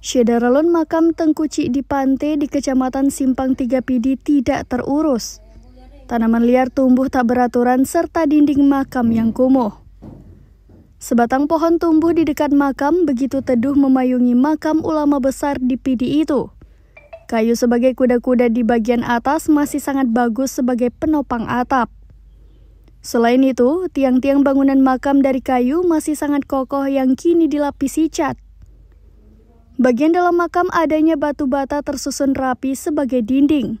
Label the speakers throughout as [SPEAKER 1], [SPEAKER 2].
[SPEAKER 1] Shedaralon makam Tengku Cik di Pante di Kecamatan Simpang Tiga Pidi tidak terurus. Tanaman liar tumbuh tak beraturan serta dinding makam yang kumuh. Sebatang pohon tumbuh di dekat makam begitu teduh memayungi makam ulama besar di Pidi itu. Kayu sebagai kuda-kuda di bagian atas masih sangat bagus sebagai penopang atap. Selain itu, tiang-tiang bangunan makam dari kayu masih sangat kokoh yang kini dilapisi cat. Bagian dalam makam adanya batu bata tersusun rapi sebagai dinding.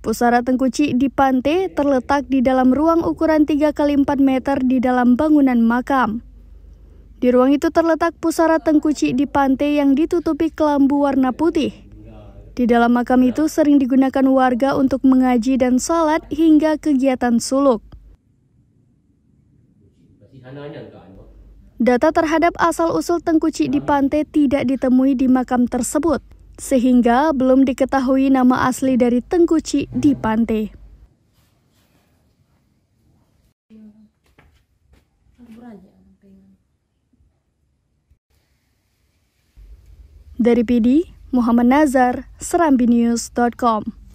[SPEAKER 1] Pusara Tengkuci di Pante terletak di dalam ruang ukuran 3 x 4 meter di dalam bangunan makam. Di ruang itu terletak pusara Tengkuci di Pante yang ditutupi kelambu warna putih. Di dalam makam itu sering digunakan warga untuk mengaji dan salat hingga kegiatan suluk. Data terhadap asal-usul tengkuci di pantai tidak ditemui di makam tersebut, sehingga belum diketahui nama asli dari tengkuci di pantai. Dari PD, Muhammad Nazar, SerambiNews.com.